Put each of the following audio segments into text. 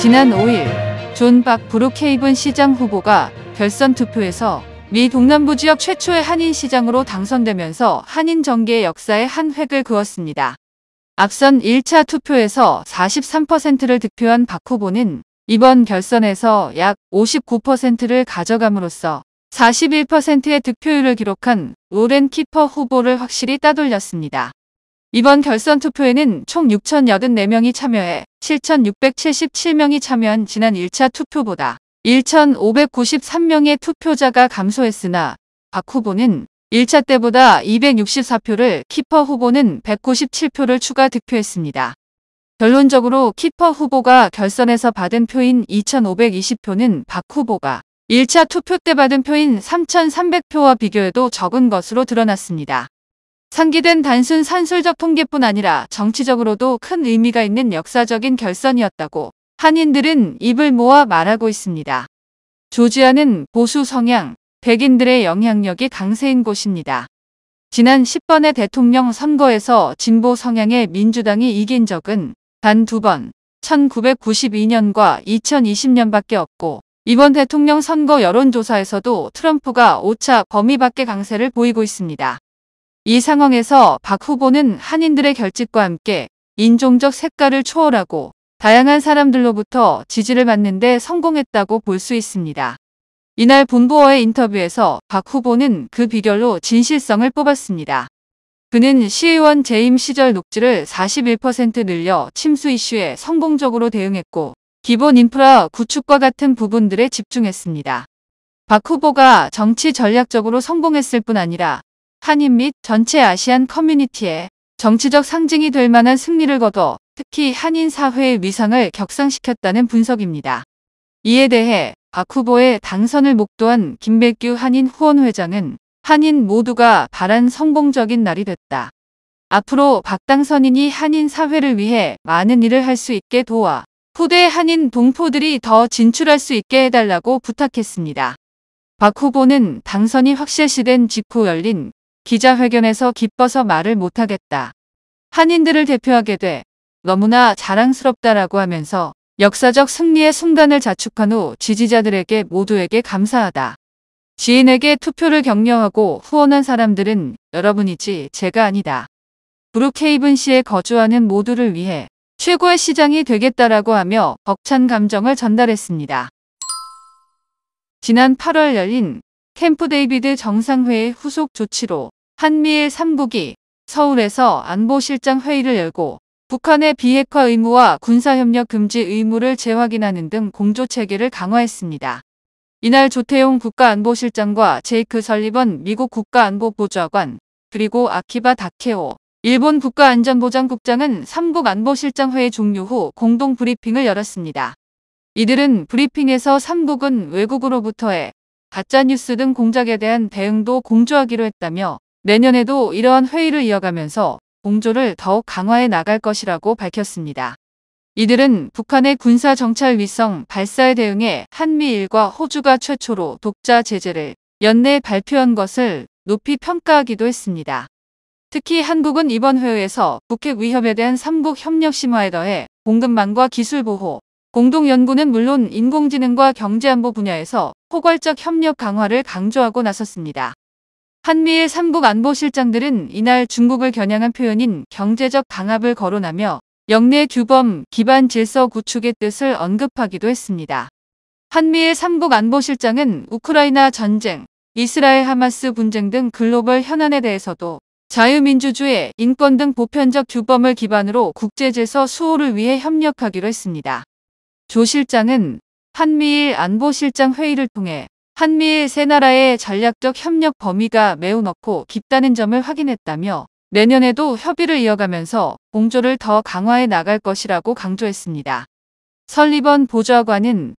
지난 5일 존 박 브루케이븐 시장 후보가 결선 투표에서 미 동남부 지역 최초의 한인 시장으로 당선되면서 한인 정계의 역사에 한 획을 그었습니다. 앞선 1차 투표에서 43%를 득표한 박 후보는 이번 결선에서 약 59%를 가져감으로써 41%의 득표율을 기록한 로렌 키퍼 후보를 확실히 따돌렸습니다. 이번 결선 투표에는 총 6,084명이 참여해 7,677명이 참여한 지난 1차 투표보다 1,593명의 투표자가 감소했으나 박 후보는 1차 때보다 264표를 키퍼 후보는 197표를 추가 득표했습니다. 결론적으로 키퍼 후보가 결선에서 받은 표인 2,520표는 박 후보가 1차 투표 때 받은 표인 3,300표와 비교해도 적은 것으로 드러났습니다. 상기된 단순 산술적 통계뿐 아니라 정치적으로도 큰 의미가 있는 역사적인 결선이었다고 한인들은 입을 모아 말하고 있습니다. 조지아는 보수 성향, 백인들의 영향력이 강세인 곳입니다. 지난 10번의 대통령 선거에서 진보 성향의 민주당이 이긴 적은 단 두 번, 1992년과 2020년밖에 없고 이번 대통령 선거 여론조사에서도 트럼프가 5차 범위밖의 강세를 보이고 있습니다. 이 상황에서 박 후보는 한인들의 결집과 함께 인종적 색깔을 초월하고 다양한 사람들로부터 지지를 받는데 성공했다고 볼 수 있습니다. 이날 본부와의 인터뷰에서 박 후보는 그 비결로 진실성을 뽑았습니다. 그는 시의원 재임 시절 녹지를 41% 늘려 침수 이슈에 성공적으로 대응했고 기본 인프라 구축과 같은 부분들에 집중했습니다. 박 후보가 정치 전략적으로 성공했을 뿐 아니라 한인 및 전체 아시안 커뮤니티에 정치적 상징이 될 만한 승리를 거둬 특히 한인 사회의 위상을 격상시켰다는 분석입니다. 이에 대해 박 후보의 당선을 목도한 김백규 한인 후원회장은 한인 모두가 바란 성공적인 날이 됐다. 앞으로 박 당선인이 한인 사회를 위해 많은 일을 할 수 있게 도와 후대 한인 동포들이 더 진출할 수 있게 해달라고 부탁했습니다. 박 후보는 당선이 확실시된 직후 열린 기자회견에서 기뻐서 말을 못하겠다. 한인들을 대표하게 돼 너무나 자랑스럽다라고 하면서 역사적 승리의 순간을 자축한 후 지지자들에게 모두에게 감사하다. 지인에게 투표를 격려하고 후원한 사람들은 여러분이지 제가 아니다. 브룩헤이븐 시에 거주하는 모두를 위해 최고의 시장이 되겠다라고 하며 벅찬 감정을 전달했습니다. 지난 8월 열린 캠프 데이비드 정상회의 후속 조치로 한미의 3국이 서울에서 안보실장 회의를 열고 북한의 비핵화 의무와 군사협력 금지 의무를 재확인하는 등 공조체계를 강화했습니다. 이날 조태용 국가안보실장과 제이크 설리번 미국 국가안보보좌관 그리고 아키바 다케오 일본 국가안전보장국장은 3국 안보실장 회의 종료 후 공동 브리핑을 열었습니다. 이들은 브리핑에서 3국은 외국으로부터의 가짜뉴스 등 공작에 대한 대응도 공조하기로 했다며 내년에도 이러한 회의를 이어가면서 공조를 더욱 강화해 나갈 것이라고 밝혔습니다. 이들은 북한의 군사 정찰 위성 발사에 대응해 한미일과 호주가 최초로 독자 제재를 연내 발표한 것을 높이 평가하기도 했습니다. 특히 한국은 이번 회의에서 북핵 위협에 대한 삼국 협력 심화에 더해 공급망과 기술 보호, 공동연구는 물론 인공지능과 경제안보 분야에서 포괄적 협력 강화를 강조하고 나섰습니다. 한미의 3국 안보실장들은 이날 중국을 겨냥한 표현인 경제적 강압을 거론하며 영내 규범 기반 질서 구축의 뜻을 언급하기도 했습니다. 한미의 3국 안보실장은 우크라이나 전쟁, 이스라엘 하마스 분쟁 등 글로벌 현안에 대해서도 자유민주주의, 인권 등 보편적 규범을 기반으로 국제질서 수호를 위해 협력하기로 했습니다. 조 실장은 한미일 안보실장 회의를 통해 한미일 세 나라의 전략적 협력 범위가 매우 넓고 깊다는 점을 확인했다며 내년에도 협의를 이어가면서 공조를 더 강화해 나갈 것이라고 강조했습니다. 설리번 보좌관은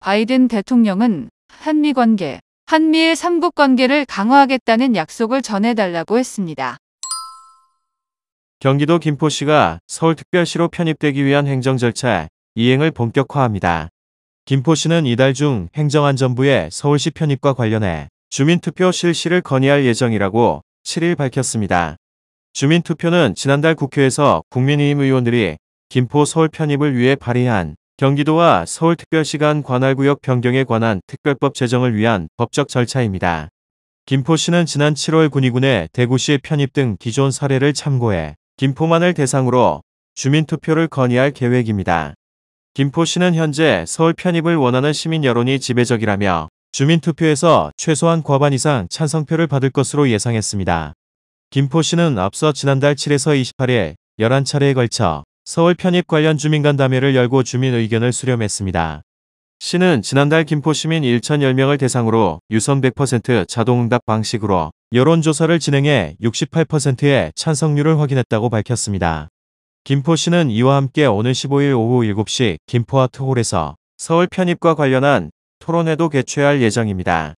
바이든 대통령은 한미 관계, 한미일 삼국 관계를 강화하겠다는 약속을 전해달라고 했습니다. 경기도 김포시가 서울특별시로 편입되기 위한 행정 절차 이행을 본격화합니다. 김포시는 이달 중 행정안전부에 서울시 편입과 관련해 주민투표 실시를 건의할 예정이라고 7일 밝혔습니다. 주민투표는 지난달 국회에서 국민의힘 의원들이 김포 서울 편입을 위해 발의한 경기도와 서울특별시 간 관할구역 변경에 관한 특별법 제정을 위한 법적 절차입니다. 김포시는 지난 7월 군의군의 대구시 편입 등 기존 사례를 참고해 김포만을 대상으로 주민투표를 건의할 계획입니다. 김포시는 현재 서울 편입을 원하는 시민 여론이 지배적이라며 주민투표에서 최소한 과반 이상 찬성표를 받을 것으로 예상했습니다. 김포시는 앞서 지난달 7에서 28일 11차례에 걸쳐 서울 편입 관련 주민간담회를 열고 주민 의견을 수렴했습니다. 시는 지난달 김포시민 1,010명을 대상으로 유선 100% 자동응답 방식으로 여론조사를 진행해 68%의 찬성률을 확인했다고 밝혔습니다. 김포시는 이와 함께 오는 15일 오후 7시 김포아트홀에서 서울 편입과 관련한 토론회도 개최할 예정입니다.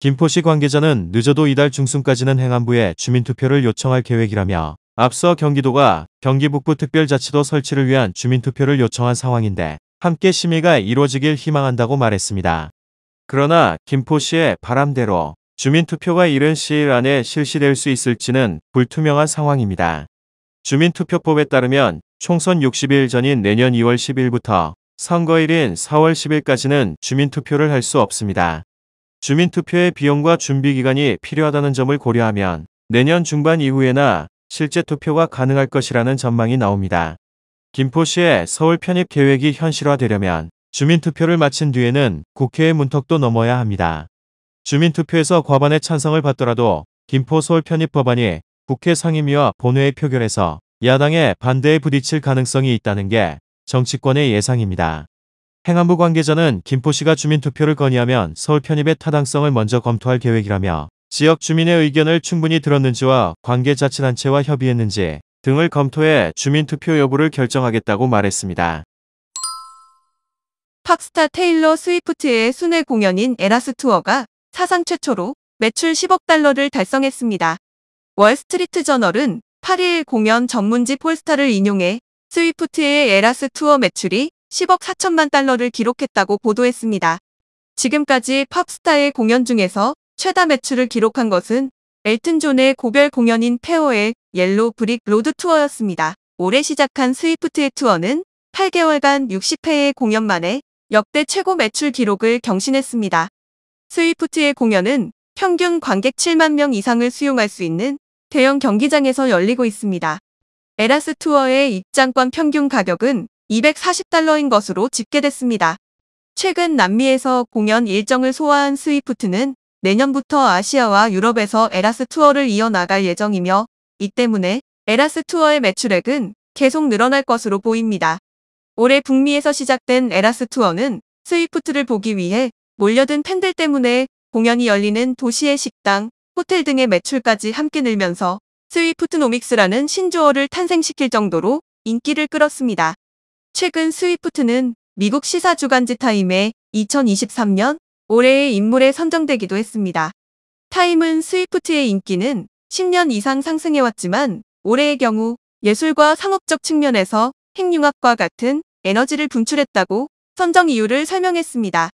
김포시 관계자는 늦어도 이달 중순까지는 행안부에 주민투표를 요청할 계획이라며 앞서 경기도가 경기 북부 특별자치도 설치를 위한 주민투표를 요청한 상황인데 함께 심의가 이루어지길 희망한다고 말했습니다. 그러나 김포시의 바람대로 주민투표가 이른 시일 안에 실시될 수 있을지는 불투명한 상황입니다. 주민투표법에 따르면 총선 60일 전인 내년 2월 10일부터 선거일인 4월 10일까지는 주민투표를 할 수 없습니다. 주민투표의 비용과 준비기간이 필요하다는 점을 고려하면 내년 중반 이후에나 실제 투표가 가능할 것이라는 전망이 나옵니다. 김포시의 서울 편입 계획이 현실화되려면 주민투표를 마친 뒤에는 국회의 문턱도 넘어야 합니다. 주민투표에서 과반의 찬성을 받더라도 김포 서울 편입 법안이 국회 상임위와 본회의 표결에서 야당의 반대에 부딪힐 가능성이 있다는 게 정치권의 예상입니다. 행안부 관계자는 김포시가 주민투표를 건의하면 서울 편입의 타당성을 먼저 검토할 계획이라며 지역 주민의 의견을 충분히 들었는지와 관계자치단체와 협의했는지 등을 검토해 주민투표 여부를 결정하겠다고 말했습니다. 팝스타 테일러 스위프트의 순회 공연인 에라스 투어가 사상 최초로 매출 10억 달러를 달성했습니다. 월스트리트 저널은 8일 공연 전문지 폴스타를 인용해 스위프트의 에라스 투어 매출이 10억 4천만 달러를 기록했다고 보도했습니다. 지금까지 팝스타의 공연 중에서 최다 매출을 기록한 것은 엘튼 존의 고별 공연인 페어의 옐로 브릭 로드 투어였습니다. 올해 시작한 스위프트의 투어는 8개월간 60회의 공연 만에 역대 최고 매출 기록을 경신했습니다. 스위프트의 공연은 평균 관객 7만 명 이상을 수용할 수 있는 대형 경기장에서 열리고 있습니다. 에라스 투어의 입장권 평균 가격은 240달러인 것으로 집계됐습니다. 최근 남미에서 공연 일정을 소화한 스위프트는 내년부터 아시아와 유럽에서 에라스 투어를 이어나갈 예정이며 이 때문에 에라스 투어의 매출액은 계속 늘어날 것으로 보입니다. 올해 북미에서 시작된 에라스 투어는 스위프트를 보기 위해 몰려든 팬들 때문에 공연이 열리는 도시의 식당, 호텔 등의 매출까지 함께 늘면서 스위프트노믹스라는 신조어를 탄생시킬 정도로 인기를 끌었습니다. 최근 스위프트는 미국 시사 주간지 타임에 2023년 올해의 인물에 선정되기도 했습니다. 타임은 스위프트의 인기는 10년 이상 상승해왔지만 올해의 경우 예술과 상업적 측면에서 핵융합과 같은 에너지를 분출했다고 선정 이유를 설명했습니다.